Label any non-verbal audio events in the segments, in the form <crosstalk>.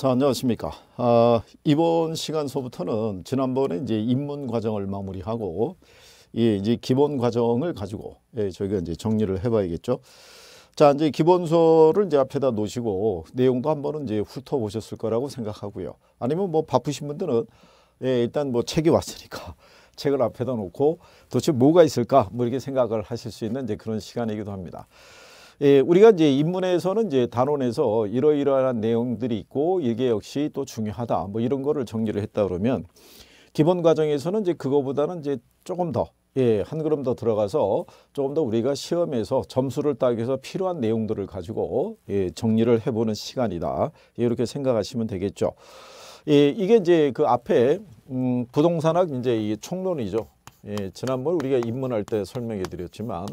자, 안녕하십니까. 아, 이번 시간서부터는 지난번에 이제 입문 과정을 마무리하고 예, 이제 기본 과정을 가지고 예, 저희가 이제 정리를 해봐야겠죠. 자, 이제 기본서를 이제 앞에다 놓으시고 내용도 한번은 이제 훑어보셨을 거라고 생각하고요. 아니면 뭐 바쁘신 분들은 예, 일단 뭐 책이 왔으니까 <laughs> 책을 앞에다 놓고 도대체 뭐가 있을까 뭐 이렇게 생각을 하실 수 있는 이제 그런 시간이기도 합니다. 예, 우리가 이제 입문에서는 이제 단원에서 이러이러한 내용들이 있고 이게 역시 또 중요하다 뭐 이런 거를 정리를 했다 그러면 기본 과정에서는 이제 그거보다는 이제 조금 더 예, 한 걸음 더 들어가서 조금 더 우리가 시험에서 점수를 따기 위해서 필요한 내용들을 가지고 예, 정리를 해보는 시간이다. 예, 이렇게 생각하시면 되겠죠. 예, 이게 이제 그 앞에 음, 부동산학 이제 이 총론이죠. 예, 지난번 우리가 입문할 때 설명해 드렸지만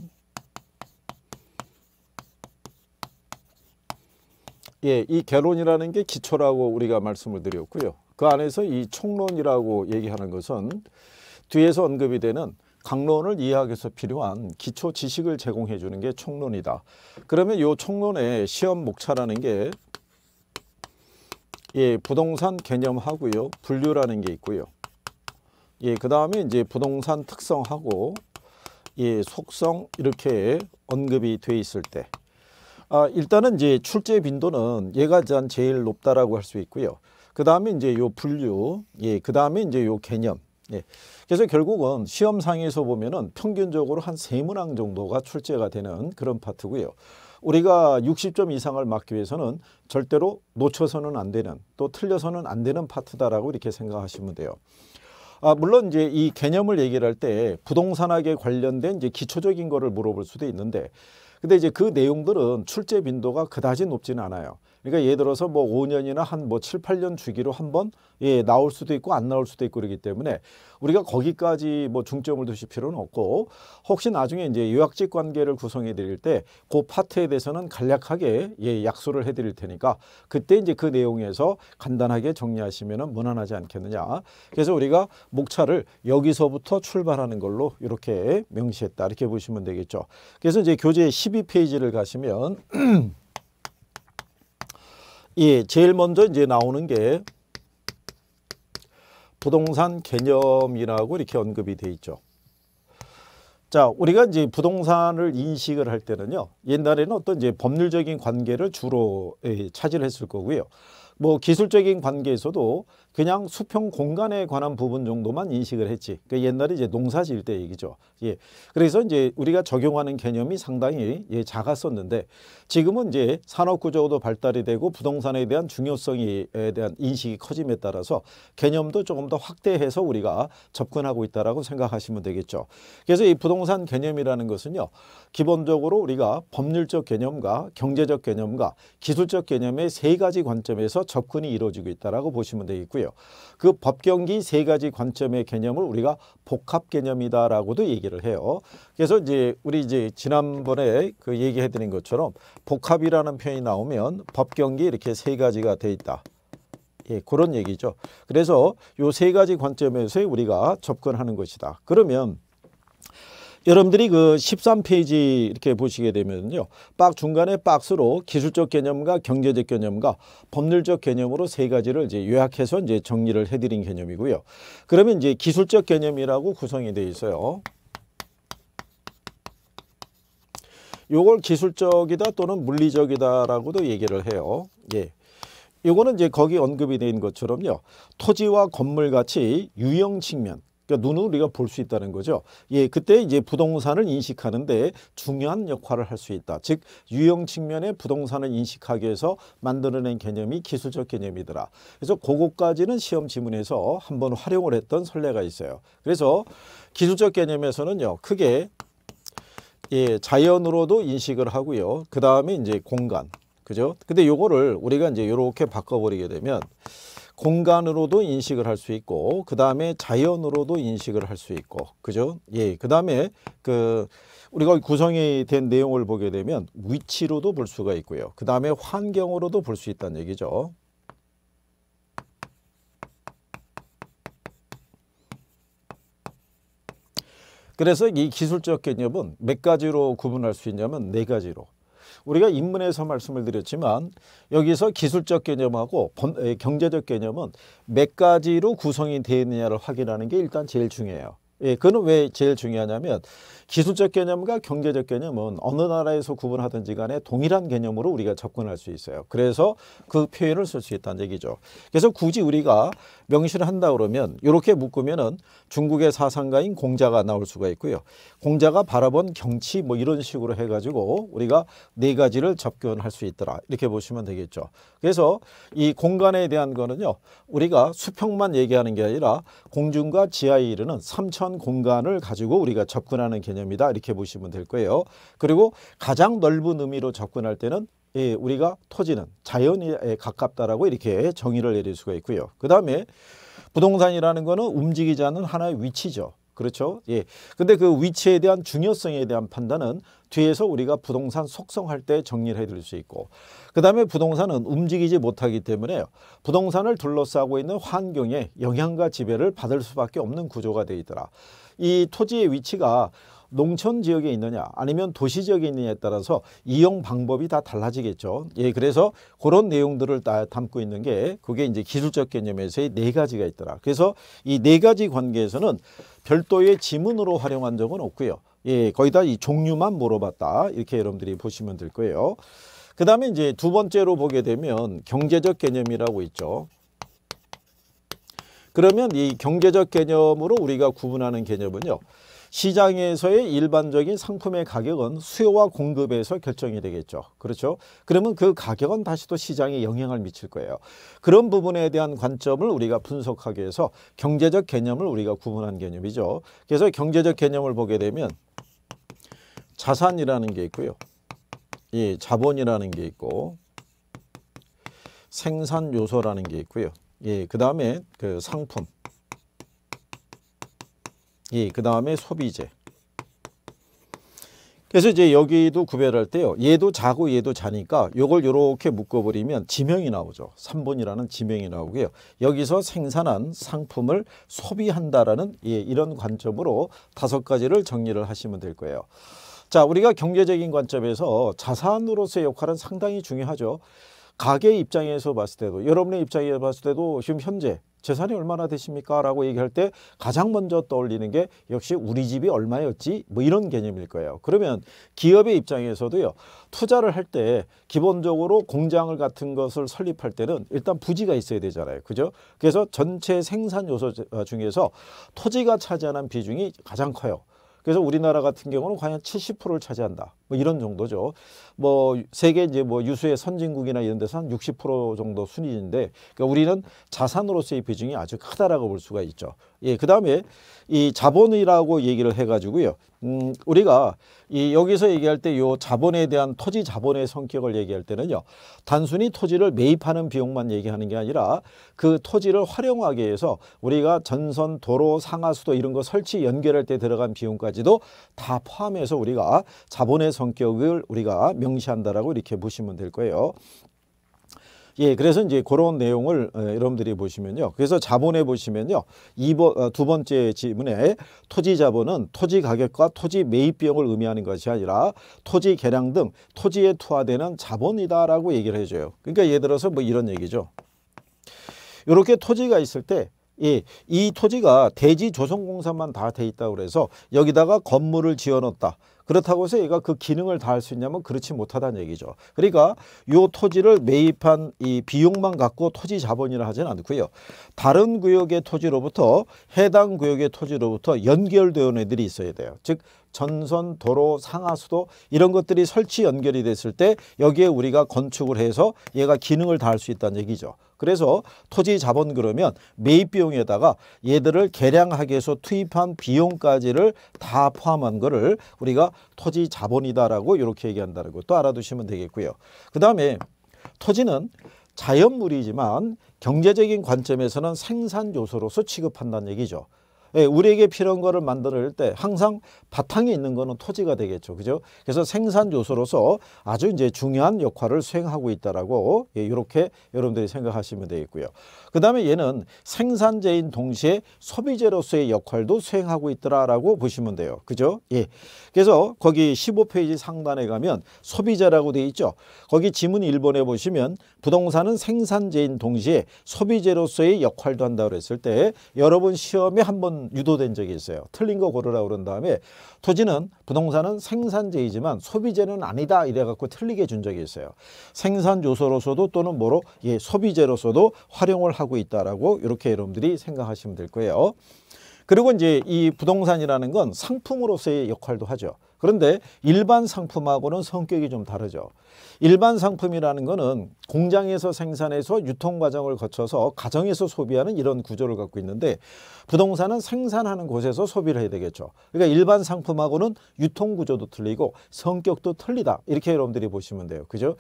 예, 이 개론이라는 게 기초라고 우리가 말씀을 드렸고요. 그 안에서 이 총론이라고 얘기하는 것은 뒤에서 언급이 되는 강론을 이해하기 위해서 필요한 기초 지식을 제공해 주는 게 총론이다. 그러면 이 총론의 시험 목차라는 게 예, 부동산 개념하고요. 분류라는 게 있고요. 예, 그다음에 이제 부동산 특성하고 예, 속성 이렇게 언급이 돼 있을 때 아, 일단은 이제 출제 빈도는 얘가 전 제일 높다라고 할 수 있고요. 그 다음에 이제 요 분류, 예, 그 다음에 이제 요 개념. 예. 그래서 결국은 시험상에서 보면은 평균적으로 한 세 문항 정도가 출제가 되는 그런 파트고요. 우리가 60점 이상을 막기 위해서는 절대로 놓쳐서는 안 되는 또 틀려서는 안 되는 파트다라고 이렇게 생각하시면 돼요. 아, 물론 이제 이 개념을 얘기를 할 때 부동산학에 관련된 이제 기초적인 거를 물어볼 수도 있는데 근데 이제 그 내용들은 출제 빈도가 그다지 높지는 않아요. 그러니까 예를 들어서 뭐 5년이나 한 뭐 7, 8년 주기로 한번 예, 나올 수도 있고 안 나올 수도 있고 그러기 때문에 우리가 거기까지 뭐 중점을 두실 필요는 없고 혹시 나중에 이제 요약직 관계를 구성해 드릴 때 그 파트에 대해서는 간략하게 예, 약소를 해 드릴 테니까 그때 이제 그 내용에서 간단하게 정리하시면은 무난하지 않겠느냐. 그래서 우리가 목차를 여기서부터 출발하는 걸로 이렇게 명시했다. 이렇게 보시면 되겠죠. 그래서 이제 교재 12페이지를 가시면 <clears throat> 예, 제일 먼저 이제 나오는 게 부동산 개념이라고 이렇게 언급이 돼 있죠. 자, 우리가 이제 부동산을 인식을 할 때는요. 옛날에는 어떤 이제 법률적인 관계를 주로 예, 차지 했을 거고요. 뭐 기술적인 관계에서도 그냥 수평 공간에 관한 부분 정도만 인식을 했지. 그 옛날에 이제 농사 지을 때 얘기죠. 예. 그래서 이제 우리가 적용하는 개념이 상당히 예, 작았었는데 지금은 이제 산업 구조도 발달이 되고 부동산에 대한 중요성에 대한 인식이 커짐에 따라서 개념도 조금 더 확대해서 우리가 접근하고 있다라고 생각하시면 되겠죠. 그래서 이 부동산 개념이라는 것은요. 기본적으로 우리가 법률적 개념과 경제적 개념과 기술적 개념의 세 가지 관점에서 접근이 이루어지고 있다라고 보시면 되겠고요. 거예요. 그 법경기 세 가지 관점의 개념을 우리가 복합 개념이다라고도 얘기를 해요. 그래서 이제 우리 이제 지난번에 그 얘기해 드린 것처럼 복합이라는 표현이 나오면 법경기 이렇게 세 가지가 돼 있다. 예, 그런 얘기죠. 그래서 요 세 가지 관점에서 우리가 접근하는 것이다. 그러면 여러분들이 그 13페이지 이렇게 보시게 되면요. 박 중간에 박스로 기술적 개념과 경제적 개념과 법률적 개념으로 세 가지를 이제 요약해서 이제 정리를 해드린 개념이고요. 그러면 이제 기술적 개념이라고 구성이 되어 있어요. 요걸 기술적이다 또는 물리적이다라고도 얘기를 해요. 예. 요거는 이제 거기 언급이 된 것처럼요. 토지와 건물 같이 유형 측면, 그러니까 눈으로 우리가 볼 수 있다는 거죠. 예, 그때 이제 부동산을 인식하는데 중요한 역할을 할 수 있다. 즉 유형 측면의 부동산을 인식하기 위해서 만들어낸 개념이 기술적 개념이더라. 그래서 그것까지는 시험 지문에서 한번 활용을 했던 선례가 있어요. 그래서 기술적 개념에서는요. 크게 예, 자연으로도 인식을 하고요. 그다음에 이제 공간. 그죠? 근데 요거를 우리가 이제 요렇게 바꿔 버리게 되면 공간으로도 인식을 할 수 있고 그 다음에 자연으로도 인식을 할 수 있고 그죠? 예, 그 다음에 그 우리가 구성이 된 내용을 보게 되면 위치로도 볼 수가 있고요. 그 다음에 환경으로도 볼 수 있다는 얘기죠. 그래서 이 기술적 개념은 몇 가지로 구분할 수 있냐면 네 가지로 우리가 입문에서 말씀을 드렸지만 여기서 기술적 개념하고 경제적 개념은 몇 가지로 구성이 되어 있느냐를 확인하는 게 일단 제일 중요해요. 예, 그건왜 제일 중요하냐면 기술적 개념과 경제적 개념은 어느 나라에서 구분하든지 간에 동일한 개념으로 우리가 접근할 수 있어요. 그래서 그 표현을 쓸 수 있다는 얘기죠. 그래서 굳이 우리가 명시를 한다 그러면 이렇게 묶으면은 중국의 사상가인 공자가 나올 수가 있고요. 공자가 바라본 경치 뭐 이런 식으로 해가지고 우리가 네 가지를 접근할 수 있더라 이렇게 보시면 되겠죠. 그래서 이 공간에 대한 거는요 우리가 수평만 얘기하는 게 아니라 공중과 지하에 이르는 3천 실천 공간을 가지고 우리가 접근하는 개념이다 이렇게 보시면 될 거예요. 그리고 가장 넓은 의미로 접근할 때는 예, 우리가 토지는 자연에 가깝다라고 이렇게 정의를 내릴 수가 있고요. 그 다음에 부동산이라는 거는 움직이지 않는 하나의 위치죠. 그렇죠? 예. 근데 그 위치에 대한 중요성에 대한 판단은 뒤에서 우리가 부동산 속성할 때 정리를 해드릴 수 있고 그 다음에 부동산은 움직이지 못하기 때문에 부동산을 둘러싸고 있는 환경에 영향과 지배를 받을 수밖에 없는 구조가 되어 있더라. 이 토지의 위치가 농촌 지역에 있느냐 아니면 도시 지역에 있느냐에 따라서 이용 방법이 다 달라지겠죠. 예, 그래서 그런 내용들을 다 담고 있는 게 그게 이제 기술적 개념에서의 네 가지가 있더라. 그래서 이 네 가지 관계에서는 별도의 지문으로 활용한 적은 없고요. 예, 거의 다 이 종류만 물어봤다. 이렇게 여러분들이 보시면 될 거예요. 그 다음에 이제 두 번째로 보게 되면 경제적 개념이라고 있죠. 그러면 이 경제적 개념으로 우리가 구분하는 개념은요. 시장에서의 일반적인 상품의 가격은 수요와 공급에서 결정이 되겠죠. 그렇죠. 그러면 그 가격은 다시 또 시장에 영향을 미칠 거예요. 그런 부분에 대한 관점을 우리가 분석하기 위해서 경제적 개념을 우리가 구분한 개념이죠. 그래서 경제적 개념을 보게 되면 자산이라는 게 있고요. 예, 자본이라는 게 있고 생산 요소라는 게 있고요. 예, 그다음에 그 상품 예, 그 다음에 소비재. 그래서 이제 여기도 구별할 때요. 얘도 자고 얘도 자니까 요걸 요렇게 묶어버리면 지명이 나오죠. 3번이라는 지명이 나오고요. 여기서 생산한 상품을 소비한다라는 예, 이런 관점으로 다섯 가지를 정리를 하시면 될 거예요. 자, 우리가 경제적인 관점에서 자산으로서의 역할은 상당히 중요하죠. 가게 입장에서 봤을 때도 여러분의 입장에서 봤을 때도 지금 현재 재산이 얼마나 되십니까? 라고 얘기할 때 가장 먼저 떠올리는 게 역시 우리 집이 얼마였지? 뭐 이런 개념일 거예요. 그러면 기업의 입장에서도요. 투자를 할 때 기본적으로 공장을 같은 것을 설립할 때는 일단 부지가 있어야 되잖아요. 그죠? 그래서 전체 생산 요소 어, 중에서 토지가 차지하는 비중이 가장 커요. 그래서 우리나라 같은 경우는 과연 70%를 차지한다. 뭐 이런 정도죠. 뭐 세계 이제 뭐 유수의 선진국이나 이런 데서 한 60% 정도 순위인데 그러니까 우리는 자산으로서의 비중이 아주 크다라고 볼 수가 있죠. 예, 그 다음에 이 자본이라고 얘기를 해가지고요. 음, 우리가 이 여기서 얘기할 때 요 자본에 대한 토지 자본의 성격을 얘기할 때는요. 단순히 토지를 매입하는 비용만 얘기하는 게 아니라 그 토지를 활용하기 위해서 우리가 전선, 도로, 상하수도 이런 거 설치 연결할 때 들어간 비용까지도 다 포함해서 우리가 자본의 성격을 우리가 명시한다라고 이렇게 보시면 될 거예요. 예, 그래서 이제 그런 내용을 어, 여러분들이 보시면요. 그래서 자본에 보시면요. 이번 어, 두 번째 질문에 토지 자본은 토지 가격과 토지 매입 비용을 의미하는 것이 아니라 토지 개량 등 토지에 투하되는 자본이다라고 얘기를 해줘요. 그러니까 예를 들어서 뭐 이런 얘기죠. 이렇게 토지가 있을 때 예, 이 토지가 대지 조성공사만 다 돼 있다고 그래서 여기다가 건물을 지어놓다. 그렇다고 해서 얘가 그 기능을 다 할 수 있냐면 그렇지 못하다는 얘기죠. 그러니까 요 토지를 매입한 이 비용만 갖고 토지 자본이라 하진 않고요. 다른 구역의 토지로부터 해당 구역의 토지로부터 연결되는 어 애들이 있어야 돼요. 즉 전선, 도로, 상하수도 이런 것들이 설치 연결이 됐을 때 여기에 우리가 건축을 해서 얘가 기능을 다할 수 있다는 얘기죠. 그래서 토지 자본 그러면 매입 비용에다가 얘들을 개량하기 위해서 투입한 비용까지를 다 포함한 거를 우리가 토지 자본이다라고 이렇게 얘기한다는 것도 알아두시면 되겠고요. 그 다음에 토지는 자연물이지만 경제적인 관점에서는 생산 요소로서 취급한다는 얘기죠. 예, 우리에게 필요한 거를 만들 어낼때 항상 바탕에 있는 거는 토지가 되겠죠. 그죠? 그래서 생산 요소로서 아주 이제 중요한 역할을 수행하고 있다라고 예, 이렇게 여러분들이 생각하시면 되겠고요. 그다음에 얘는 생산재인 동시에 소비재로서의 역할도 수행하고 있더라라고 보시면 돼요. 그죠? 예. 그래서 거기 15페이지 상단에 가면 소비자라고 되어 있죠. 거기 지문 1번에 보시면 부동산은 생산재인 동시에 소비재로서의 역할도 한다고 했을 때 여러분 시험에 한번 유도된 적이 있어요. 틀린 거 고르라 고 그런 다음에 토지는 부동산은 생산재이지만 소비재는 아니다 이래갖고 틀리게 준 적이 있어요. 생산 요소로서도 또는 뭐로 예, 소비재로서도 활용을 하고 있다라고 이렇게 여러분들이 생각하시면 될 거예요. 그리고 이제 이 부동산이라는 건 상품으로서의 역할도 하죠. 그런데 일반 상품하고는 성격이 좀 다르죠. 일반 상품이라는 거는 공장에서 생산해서 유통 과정을 거쳐서 가정에서 소비하는 이런 구조를 갖고 있는데 부동산은 생산하는 곳에서 소비를 해야 되겠죠. 그러니까 일반 상품하고는 유통 구조도 틀리고 성격도 틀리다. 이렇게 여러분들이 보시면 돼요. 그죠?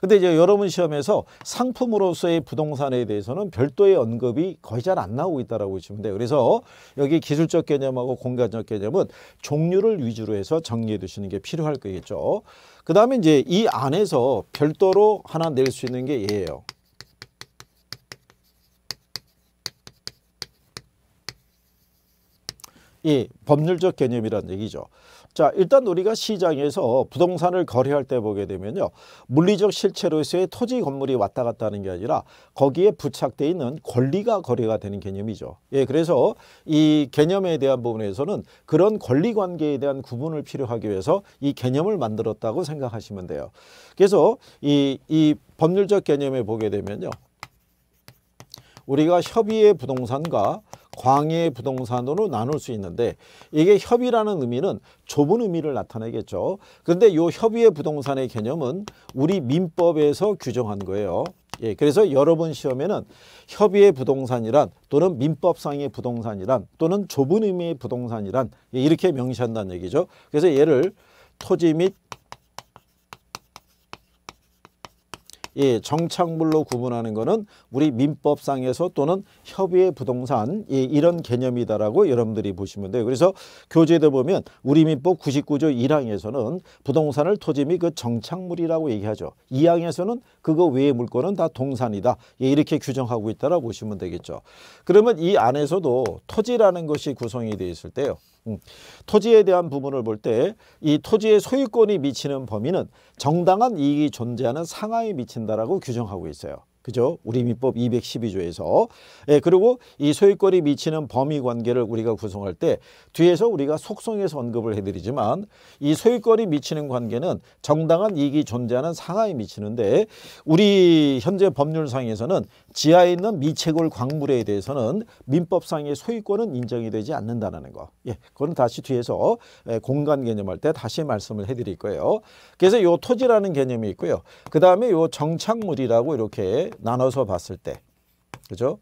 근데 이제 여러분 시험에서 상품으로서의 부동산에 대해서는 별도의 언급이 거의 잘 안 나오고 있다라고 보시면 돼요. 그래서 여기 기술적 개념하고 공간적 개념은 종류를 위주로 해서 정 정리해 두시는 게 필요할 거겠죠. 그 다음에 이제 이 안에서 별도로 하나 낼 수 있는 게 얘예요. 이 법률적 개념이라는 얘기죠. 자, 일단 우리가 시장에서 부동산을 거래할 때 보게 되면요. 물리적 실체로서의 토지 건물이 왔다 갔다 하는 게 아니라 거기에 부착돼 있는 권리가 거래가 되는 개념이죠. 예, 그래서 이 개념에 대한 부분에서는 그런 권리 관계에 대한 구분을 필요하기 위해서 이 개념을 만들었다고 생각하시면 돼요. 그래서 이, 이 법률적 개념에 보게 되면요. 우리가 협의의 부동산과 광의 부동산으로 나눌 수 있는데 이게 협의라는 의미는 좁은 의미를 나타내겠죠. 그런데 이 협의의 부동산의 개념은 우리 민법에서 규정한 거예요. 예, 그래서 여러 번 시험에는 협의의 부동산이란 또는 민법상의 부동산이란 또는 좁은 의미의 부동산이란 이렇게 명시한다는 얘기죠. 그래서 얘를 토지 및 예, 정착물로 구분하는 것은 우리 민법상에서 또는 협의의 부동산 예, 이런 개념이다라고 여러분들이 보시면 돼요. 그래서 교재도 보면 우리 민법 99조 1항에서는 부동산을 토지 및 그 정착물이라고 얘기하죠. 2항에서는 그거 외의 물건은 다 동산이다. 예, 이렇게 규정하고 있다라고 보시면 되겠죠. 그러면 이 안에서도 토지라는 것이 구성이 되어 있을 때요. 음. 토지에 대한 부분을 볼 때 이 토지의 소유권이 미치는 범위는 정당한 이익이 존재하는 상하에 미친다라고 규정하고 있어요. 그죠? 우리 민법 212조에서. 예, 그리고 이 소유권이 미치는 범위 관계를 우리가 구성할 때 뒤에서 우리가 속성에서 언급을 해드리지만 이 소유권이 미치는 관계는 정당한 이익이 존재하는 상하에 미치는데 우리 현재 법률상에서는 지하에 있는 미채굴 광물에 대해서는 민법상의 소유권은 인정이 되지 않는다는 거. 예, 그건 다시 뒤에서 예, 공간 개념할 때 다시 말씀을 해드릴 거예요. 그래서 요 토지라는 개념이 있고요. 그 다음에 요 정착물이라고 이렇게 나눠서 봤을 때 그죠?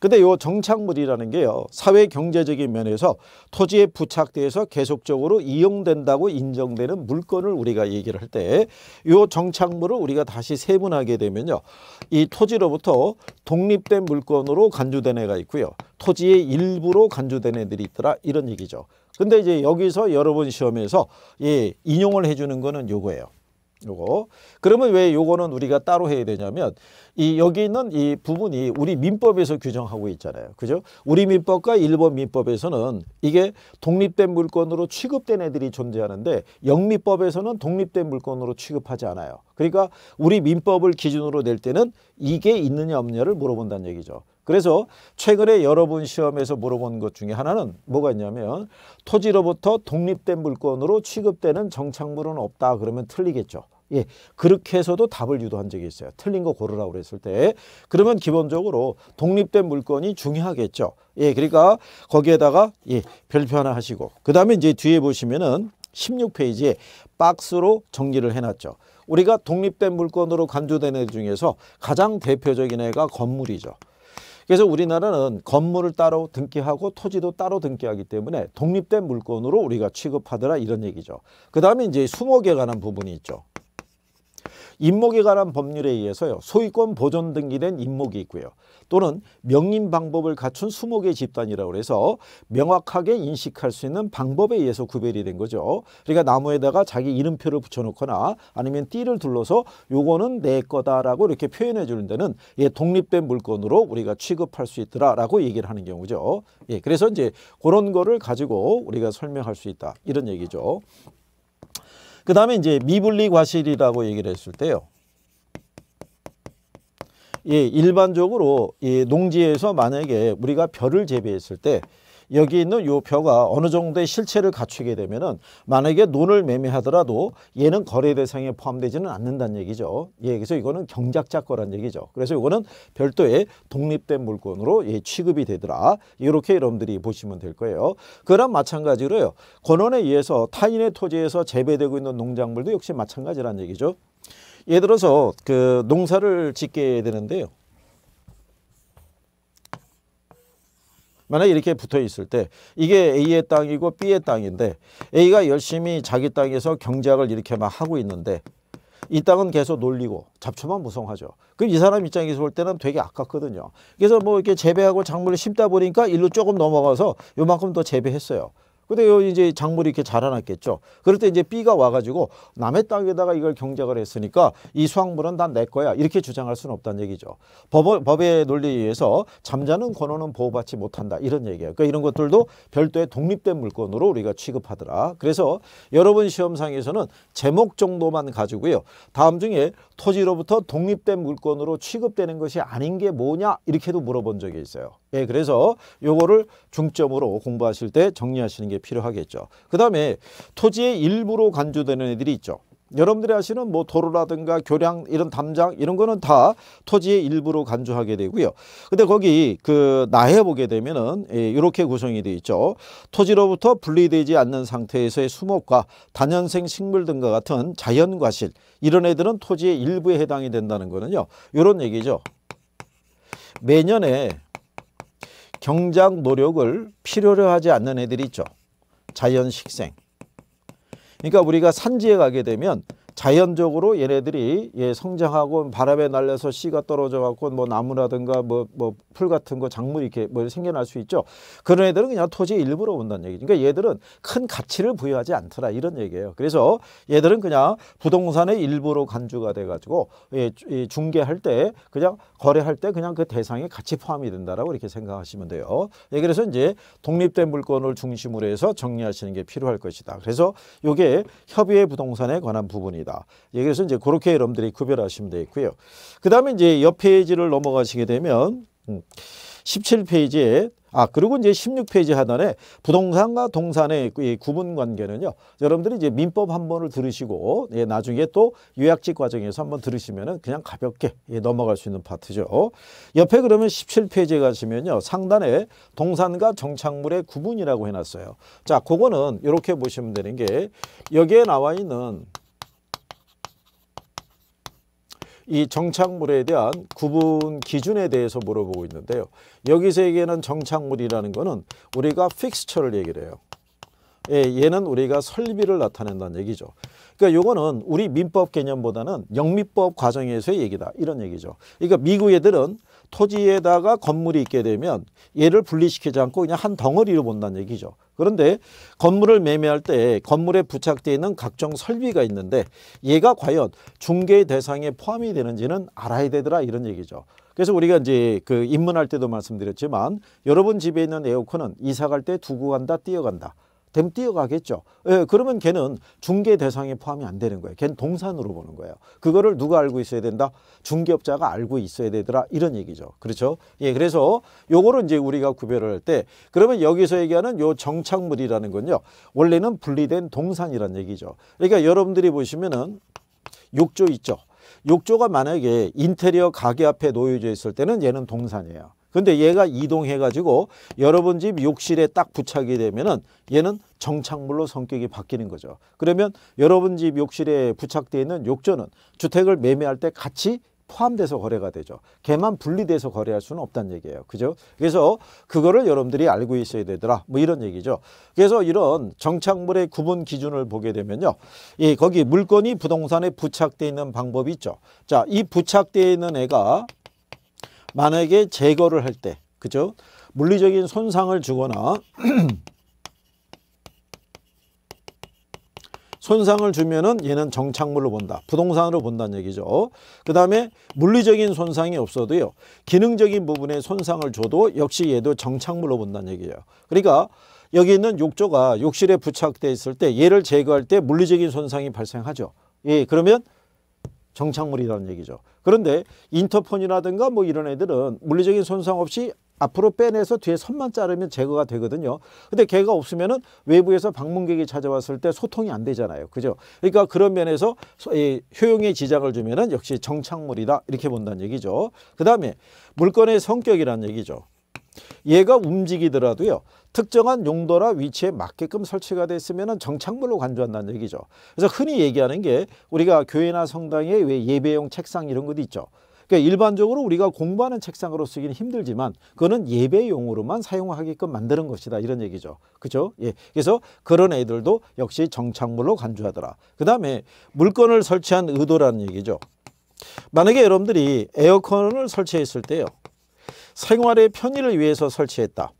근데 요 정착물이라는 게요. 사회 경제적인 면에서 토지에 부착돼서 계속적으로 이용된다고 인정되는 물건을 우리가 얘기를 할 때 요 정착물을 우리가 다시 세분하게 되면요. 이 토지로부터 독립된 물건으로 간주된 애가 있고요. 토지의 일부로 간주된 애들이 있더라 이런 얘기죠. 근데 이제 여기서 여러분 시험에서 예, 인용을 해주는 거는 요거예요. 요거. 그러면 왜 요거는 우리가 따로 해야 되냐면 이 여기 있는 이 부분이 우리 민법에서 규정하고 있잖아요. 그죠? 우리 민법과 일본 민법에서는 이게 독립된 물건으로 취급된 애들이 존재하는데 영미법에서는 독립된 물건으로 취급하지 않아요. 그러니까 우리 민법을 기준으로 낼 때는 이게 있느냐 없느냐를 물어본다는 얘기죠. 그래서 최근에 여러분 시험에서 물어본 것 중에 하나는 뭐가 있냐면 토지로부터 독립된 물건으로 취급되는 정착물은 없다 그러면 틀리겠죠. 예, 그렇게 해서도 답을 유도한 적이 있어요. 틀린 거 고르라고 그랬을 때. 그러면 기본적으로 독립된 물건이 중요하겠죠. 예, 그러니까 거기에다가 예, 별표 하나 하시고 그다음에 이제 뒤에 보시면은 16페이지에 박스로 정리를 해놨죠. 우리가 독립된 물건으로 간주된 애 중에서 가장 대표적인 애가 건물이죠. 그래서 우리나라는 건물을 따로 등기하고 토지도 따로 등기하기 때문에 독립된 물건으로 우리가 취급하더라 이런 얘기죠. 그 다음에 이제 수목에 관한 부분이 있죠. 임목에 관한 법률에 의해서요. 소유권 보존 등기된 임목이 있고요. 또는 명인 방법을 갖춘 수목의 집단이라고 해서 명확하게 인식할 수 있는 방법에 의해서 구별이 된 거죠. 그러니까 나무에다가 자기 이름표를 붙여놓거나 아니면 띠를 둘러서 요거는 내 거다라고 이렇게 표현해 주는 데는 예, 독립된 물건으로 우리가 취급할 수 있더라라고 얘기를 하는 경우죠. 예, 그래서 이제 그런 거를 가지고 우리가 설명할 수 있다 이런 얘기죠. 그 다음에 이제 미분리 과실이라고 얘기를 했을 때요. 예, 일반적으로 예, 농지에서 만약에 우리가 벼를 재배했을 때 여기 있는 요표가 어느 정도의 실체를 갖추게 되면은 만약에 논을 매매하더라도 얘는 거래 대상에 포함되지는 않는다는 얘기죠. 예, 그래서 이거는 경작자 거란 얘기죠. 그래서 이거는 별도의 독립된 물건으로 예, 취급이 되더라. 이렇게 여러분들이 보시면 될 거예요. 그랑 마찬가지로요. 권원에 의해서 타인의 토지에서 재배되고 있는 농작물도 역시 마찬가지란 얘기죠. 예를 들어서 그 농사를 짓게 되는데요. 만약에 이렇게 붙어 있을 때 이게 A의 땅이고 B의 땅인데 A가 열심히 자기 땅에서 경제학을 이렇게 막 하고 있는데 이 땅은 계속 놀리고 잡초만 무성하죠. 그럼 이 사람 입장에서 볼 때는 되게 아깝거든요. 그래서 뭐 이렇게 재배하고 작물을 심다 보니까 일로 조금 넘어가서 요만큼 더 재배했어요. 근데 이제 작물이 이렇게 자라났겠죠. 그럴 때 이제 B가 와가지고 남의 땅에다가 이걸 경작을 했으니까 이 수확물은 다 내 거야. 이렇게 주장할 수는 없다는 얘기죠. 법, 법의 논리에 의해서 잠자는 권호는 보호받지 못한다. 이런 얘기예요. 그러니까 이런 것들도 별도의 독립된 물건으로 우리가 취급하더라. 그래서 여러분 시험상에서는 제목 정도만 가지고요. 다음 중에 토지로부터 독립된 물건으로 취급되는 것이 아닌 게 뭐냐 이렇게도 물어본 적이 있어요. 예, 그래서 요거를 중점으로 공부하실 때 정리하시는 게 필요하겠죠. 그 다음에 토지의 일부로 간주되는 애들이 있죠. 여러분들이 아시는 뭐 도로라든가 교량 이런 담장 이런 거는 다 토지의 일부로 간주하게 되고요. 근데 거기 그 나해 보게 되면은 이렇게 예, 구성이 되어 있죠. 토지로부터 분리되지 않는 상태에서의 수목과 단연생 식물 등과 같은 자연과실 이런 애들은 토지의 일부에 해당이 된다는 거는요. 이런 얘기죠. 매년에 경작 노력을 필요로 하지 않는 애들이 있죠. 자연식생. 그러니까 우리가 산지에 가게 되면 자연적으로 얘네들이 예, 성장하고 바람에 날려서 씨가 떨어져 갖고 뭐 나무라든가 뭐 뭐 풀 같은 거 작물 이렇게 뭐 생겨날 수 있죠. 그런 애들은 그냥 토지 일부러 온다는 얘기죠. 그러니까 얘들은 큰 가치를 부여하지 않더라 이런 얘기예요. 그래서 얘들은 그냥 부동산의 일부로 간주가 돼 가지고 예, 중개할 때 그냥 거래할 때 그냥 그 대상에 같이 포함이 된다라고 이렇게 생각하시면 돼요. 예, 그래서 이제 독립된 물건을 중심으로 해서 정리하시는 게 필요할 것이다. 그래서 이게 협의의 부동산에 관한 부분이다. 있습니다. 여기서 이제 그렇게 여러분들이 구별하시면 되겠고요. 그 다음에 이제 옆 페이지를 넘어가시게 되면 17페이지에 음, 아 그리고 이제 16페이지 하단에 부동산과 동산의 그 구분 관계는요. 여러분들이 이제 민법 한 번을 들으시고 예, 나중에 또요약직 과정에서 한 번 들으시면은 그냥 가볍게 예, 넘어갈 수 있는 파트죠. 옆에 그러면 17페이지에 가시면요. 상단에 동산과 정착물의 구분이라고 해놨어요. 자, 그거는 이렇게 보시면 되는 게 여기에 나와 있는 이 정착물에 대한 구분 기준에 대해서 물어보고 있는데요. 여기서 얘기하는 정착물이라는 것은 우리가 픽스처를 얘기를 해요. 예, 얘는 우리가 설비를 나타낸다는 얘기죠. 그러니까 요거는 우리 민법 개념보다는 영미법 과정에서의 얘기다. 이런 얘기죠. 그러니까 미국 애들은 토지에다가 건물이 있게 되면 얘를 분리시키지 않고 그냥 한 덩어리로 본다는 얘기죠. 그런데 건물을 매매할 때 건물에 부착되어 있는 각종 설비가 있는데 얘가 과연 중개 대상에 포함이 되는지는 알아야 되더라 이런 얘기죠. 그래서 우리가 이제 그 입문할 때도 말씀드렸지만 여러분 집에 있는 에어컨은 이사 갈 때 두고 간다 뛰어간다. 댐 뛰어가겠죠. 예, 그러면 걔는 중개 대상에 포함이 안 되는 거예요. 걔는 동산으로 보는 거예요. 그거를 누가 알고 있어야 된다? 중개업자가 알고 있어야 되더라. 이런 얘기죠. 그렇죠? 예, 그래서 요거를 이제 우리가 구별을 할때 그러면 여기서 얘기하는 요 정착물이라는 건요. 원래는 분리된 동산이란 얘기죠. 그러니까 여러분들이 보시면은 욕조 있죠. 욕조가 만약에 인테리어 가게 앞에 놓여져 있을 때는 얘는 동산이에요. 근데 얘가 이동해가지고 여러분 집 욕실에 딱 부착이 되면은 얘는 정착물로 성격이 바뀌는 거죠. 그러면 여러분 집 욕실에 부착되어 있는 욕조는 주택을 매매할 때 같이 포함돼서 거래가 되죠. 걔만 분리돼서 거래할 수는 없다는 얘기예요. 그죠? 그래서 그거를 여러분들이 알고 있어야 되더라. 뭐 이런 얘기죠. 그래서 이런 정착물의 구분 기준을 보게 되면요. 예, 거기 물건이 부동산에 부착돼 있는 방법이 있죠. 자, 이 부착되어 있는 애가 만약에 제거를 할때 그죠? 물리적인 손상을 주거나 <clears throat> 손상을 주면은 얘는 정착물로 본다. 부동산으로 본다는 얘기죠. 그 다음에 물리적인 손상이 없어도요. 기능적인 부분에 손상을 줘도 역시 얘도 정착물로 본다는 얘기예요. 그러니까 여기 있는 욕조가 욕실에 부착되어 있을 때 얘를 제거할 때 물리적인 손상이 발생하죠. 예, 그러면 정착물이라는 얘기죠. 그런데 인터폰이라든가 뭐 이런 애들은 물리적인 손상 없이 앞으로 빼내서 뒤에 선만 자르면 제거가 되거든요. 근데 개가 없으면은 외부에서 방문객이 찾아왔을 때 소통이 안 되잖아요. 그죠? 그러니까 그런 면에서 효용의 지장을 주면은 역시 정착물이다. 이렇게 본다는 얘기죠. 그 다음에 물건의 성격이라는 얘기죠. 얘가 움직이더라도요. 특정한 용도나 위치에 맞게끔 설치가 됐으면 정착물로 간주한다는 얘기죠. 그래서 흔히 얘기하는 게 우리가 교회나 성당에 왜 예배용 책상 이런 것도 있죠. 그러니까 일반적으로 우리가 공부하는 책상으로 쓰기는 힘들지만 그거는 예배용으로만 사용하게끔 만드는 것이다 이런 얘기죠. 그죠? 예. 그래서 그런 애들도 역시 정착물로 간주하더라. 그 다음에 물건을 설치한 의도라는 얘기죠. 만약에 여러분들이 에어컨을 설치했을 때요. 생활의 편의를 위해서 설치했다.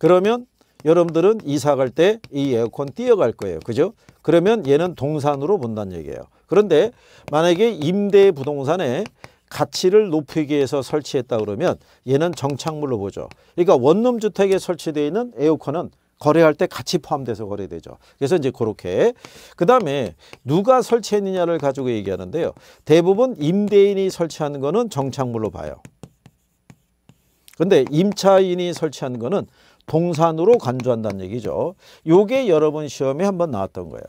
그러면 여러분들은 이사 갈 때 이 에어컨 뛰어갈 거예요. 그죠? 그러면 얘는 동산으로 본다는 얘기예요. 그런데 만약에 임대 부동산에 가치를 높이기 위해서 설치했다 그러면 얘는 정착물로 보죠. 그러니까 원룸 주택에 설치되어 있는 에어컨은 거래할 때 같이 포함돼서 거래되죠. 그래서 이제 그렇게 그 다음에 누가 설치했느냐를 가지고 얘기하는데요. 대부분 임대인이 설치하는 거는 정착물로 봐요. 근데 임차인이 설치하는 거는 동산으로 간주한다는 얘기죠. 요게 여러분 시험에 한번 나왔던 거예요.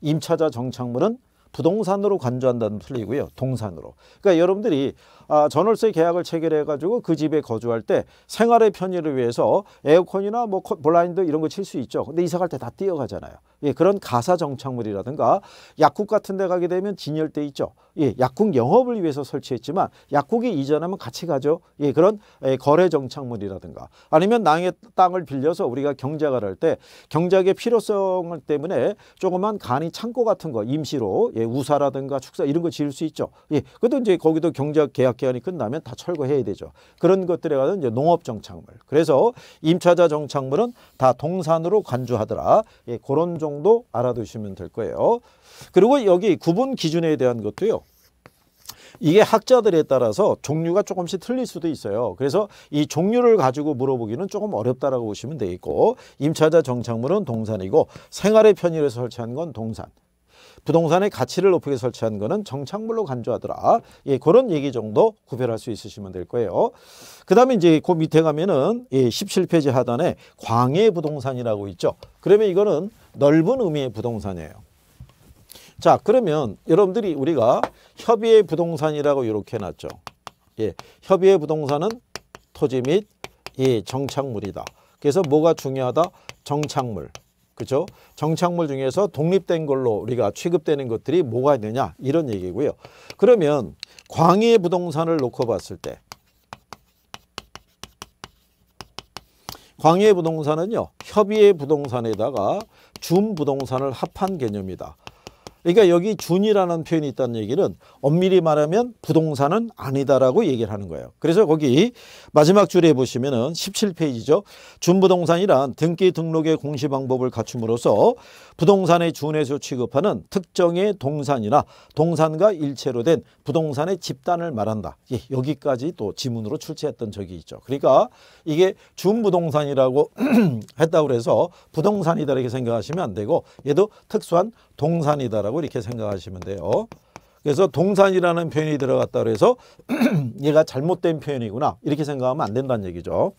임차자 정착물은 부동산으로 간주한다는 틀리고요. 동산으로. 그러니까 여러분들이 아, 전월세 계약을 체결해가지고 그 집에 거주할 때 생활의 편의를 위해서 에어컨이나 뭐 블라인드 이런 거 칠 수 있죠. 근데 이사 갈 때 다 뛰어가잖아요. 예, 그런 가사 정착물이라든가 약국 같은 데 가게 되면 진열돼 있죠. 예, 약국 영업을 위해서 설치했지만 약국이 이전하면 같이 가죠. 예, 그런 예, 거래 정착물이라든가 아니면 낭의 땅을 빌려서 우리가 경작을 할 때 경작의 필요성 때문에 조그만 간이 창고 같은 거 임시로 예, 우사라든가 축사 이런 거 지을 수 있죠. 예, 그것도 이제 거기도 경작 계약 기한이 끝나면 다 철거해야 되죠. 그런 것들에 관한 이제 농업 정착물. 그래서 임차자 정착물은 다 동산으로 간주하더라. 예, 그런 정도 알아두시면 될 거예요. 그리고 여기 구분 기준에 대한 것도요. 이게 학자들에 따라서 종류가 조금씩 틀릴 수도 있어요. 그래서 이 종류를 가지고 물어보기는 조금 어렵다라고 보시면 되겠고 임차자 정착물은 동산이고 생활의 편의를 설치한 건 동산. 부동산의 가치를 높게 설치한 거는 정착물로 간주하더라. 예, 그런 얘기 정도 구별할 수 있으시면 될 거예요. 그 다음에 이제 그 밑에 가면은 예, 17페이지 하단에 광해 부동산이라고 있죠. 그러면 이거는 넓은 의미의 부동산이에요. 자 그러면 여러분들이 우리가 협의의 부동산이라고 이렇게 해놨죠. 예, 협의의 부동산은 토지 및 예, 정착물이다. 그래서 뭐가 중요하다? 정착물. 그죠? 정착물 중에서 독립된 걸로 우리가 취급되는 것들이 뭐가 있느냐 이런 얘기고요. 그러면 광의의 부동산을 놓고 봤을 때 광의의 부동산은요. 협의의 부동산에다가 준 부동산을 합한 개념이다. 그러니까 여기 준이라는 표현이 있다는 얘기는 엄밀히 말하면 부동산은 아니다라고 얘기를 하는 거예요. 그래서 거기 마지막 줄에 보시면은 17페이지죠. 준부동산이란 등기 등록의 공시 방법을 갖춤으로써 부동산의 준에서 취급하는 특정의 동산이나 동산과 일체로 된 부동산의 집단을 말한다. 예, 여기까지 또 지문으로 출제했던 적이 있죠. 그러니까 이게 준부동산이라고 <clears throat> 했다고 해서 부동산이다 이렇게 생각하시면 안 되고 얘도 특수한 동산이다라고 동이라고 이렇게 생각하시면 돼요. 그래서 동산이라는 표현이 들어갔다 그래서 <clears throat> 얘가 잘못된 표현이구나 이렇게 생각하면 안 된다는 얘기죠.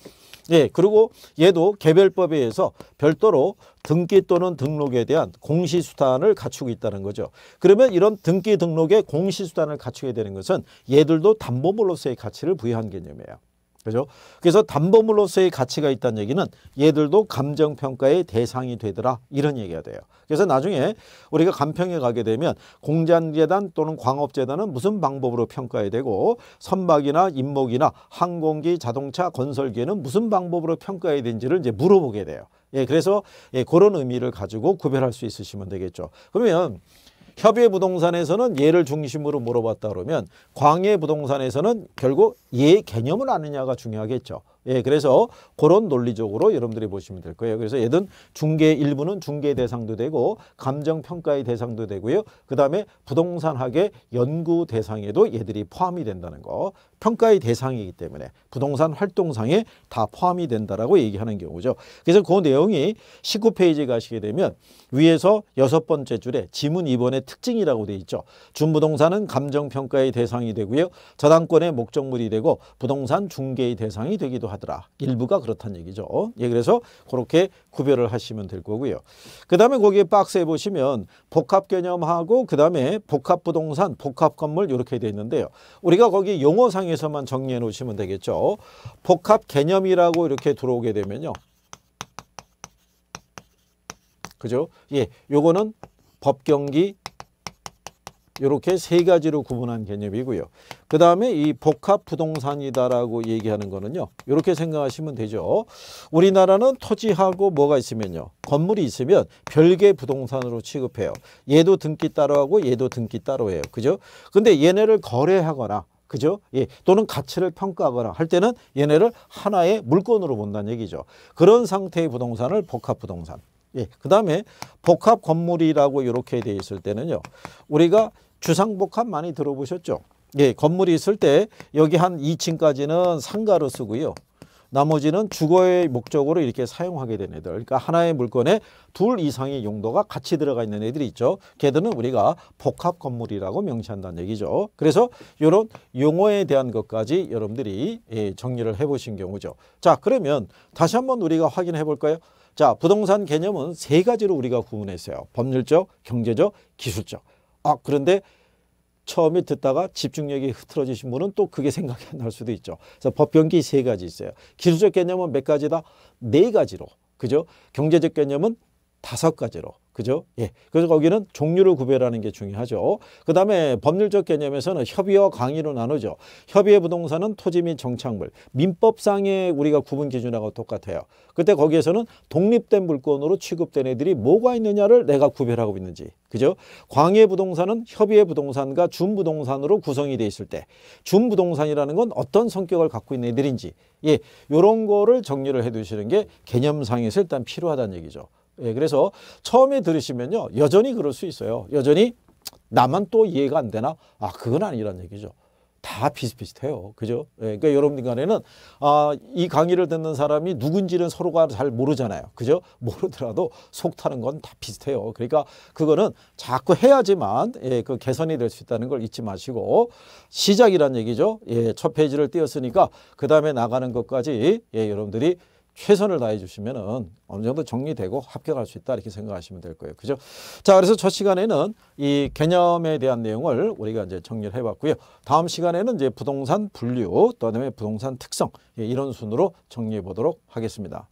예, 그리고 얘도 개별법에 의해서 별도로 등기 또는 등록에 대한 공시수단을 갖추고 있다는 거죠. 그러면 이런 등기 등록의 공시수단을 갖추게 되는 것은 얘들도 담보물로서의 가치를 부여한 개념이에요. 그죠? 그래서 담보물로서의 가치가 있다는 얘기는 얘들도 감정평가의 대상이 되더라 이런 얘기가 돼요. 그래서 나중에 우리가 간평에 가게 되면 공장재단 또는 광업재단은 무슨 방법으로 평가해야 되고 선박이나 임목이나 항공기, 자동차, 건설기에는 무슨 방법으로 평가해야 되는지를 이제 물어보게 돼요. 예, 그래서 예, 그런 의미를 가지고 구별할 수 있으시면 되겠죠. 그러면 협의 부동산에서는 예를 중심으로 물어봤다 그러면 광해 부동산에서는 결국 예 개념을 아느냐가 중요하겠죠. 예, 그래서 그런 논리적으로 여러분들이 보시면 될 거예요. 그래서 얘든 중개 일부는 중개 대상도 되고 감정 평가의 대상도 되고요. 그다음에 부동산학의 연구 대상에도 얘들이 포함이 된다는 거. 평가의 대상이기 때문에 부동산 활동상에 다 포함이 된다라고 얘기하는 경우죠. 그래서 그 내용이 19페이지 가시게 되면 위에서 여섯 번째 줄에 지문 2번의 특징이라고 돼 있죠. 준부동산은 감정 평가의 대상이 되고요. 저당권의 목적물이 되고 부동산 중개의 대상이 되기도 하죠. 하더라. 일부가 그렇다는 얘기죠. 예, 그래서 그렇게 구별을 하시면 될 거고요. 그 다음에 거기에 박스에 보시면 복합 개념하고 그 다음에 복합 부동산, 복합 건물 이렇게 되어 있는데요. 우리가 거기 용어상에서만 정리해 놓으시면 되겠죠. 복합 개념이라고 이렇게 들어오게 되면요. 그죠? 예, 요거는 법경기 이렇게 세 가지로 구분한 개념이고요. 그 다음에 이 복합부동산이다라고 얘기하는 거는요. 이렇게 생각하시면 되죠. 우리나라는 토지하고 뭐가 있으면요. 건물이 있으면 별개 부동산으로 취급해요. 얘도 등기 따로 하고 얘도 등기 따로 해요. 그죠? 근데 얘네를 거래하거나 그죠? 예. 또는 가치를 평가하거나 할 때는 얘네를 하나의 물건으로 본다는 얘기죠. 그런 상태의 부동산을 복합부동산. 예. 그 다음에 복합 건물이라고 이렇게 돼 있을 때는요. 우리가 주상복합 많이 들어보셨죠? 예, 건물이 있을 때 여기 한 2층까지는 상가로 쓰고요. 나머지는 주거의 목적으로 이렇게 사용하게 된 애들 그러니까 하나의 물건에 둘 이상의 용도가 같이 들어가 있는 애들이 있죠 걔들은 우리가 복합 건물이라고 명시한다는 얘기죠 그래서 이런 용어에 대한 것까지 여러분들이 예, 정리를 해 보신 경우죠 자 그러면 다시 한번 우리가 확인해 볼까요 자 부동산 개념은 세 가지로 우리가 구분했어요 법률적 경제적 기술적 아 그런데 처음에 듣다가 집중력이 흐트러지신 분은 또 그게 생각이 안 날 수도 있죠. 그래서 법경기 세 가지 있어요. 기술적 개념은 몇 가지다? 네 가지로. 그죠? 경제적 개념은 다섯 가지로. 그죠? 예. 그래서 거기는 종류를 구별하는 게 중요하죠. 그 다음에 법률적 개념에서는 협의와 강의로 나누죠. 협의의 부동산은 토지 및 정착물, 민법상의 우리가 구분 기준하고 똑같아요. 그때 거기에서는 독립된 물건으로 취급된 애들이 뭐가 있느냐를 내가 구별하고 있는지. 그죠? 광의 부동산은 협의의 부동산과 준부동산으로 구성이 돼 있을 때 준부동산이라는 건 어떤 성격을 갖고 있는 애들인지 예, 요런 거를 정리를 해 두시는 게 개념상에서 일단 필요하다는 얘기죠. 예, 그래서 처음에 들으시면요. 여전히 그럴 수 있어요. 여전히 나만 또 이해가 안 되나? 아, 그건 아니란 얘기죠. 다 비슷비슷해요. 그죠? 예, 그러니까 여러분들 간에는 아, 이 강의를 듣는 사람이 누군지는 서로가 잘 모르잖아요. 그죠? 모르더라도 속 타는 건 다 비슷해요. 그러니까 그거는 자꾸 해야지만 예, 그 개선이 될 수 있다는 걸 잊지 마시고 시작이란 얘기죠. 예, 첫 페이지를 띄웠으니까그 다음에 나가는 것까지 예, 여러분들이 최선을 다해 주시면 어느 정도 정리되고 합격할 수 있다 이렇게 생각하시면 될 거예요. 그죠? 자, 그래서 첫 시간에는 이 개념에 대한 내용을 우리가 이제 정리를 해 봤고요. 다음 시간에는 이제 부동산 분류, 그다음에 부동산 특성 예, 이런 순으로 정리해 보도록 하겠습니다.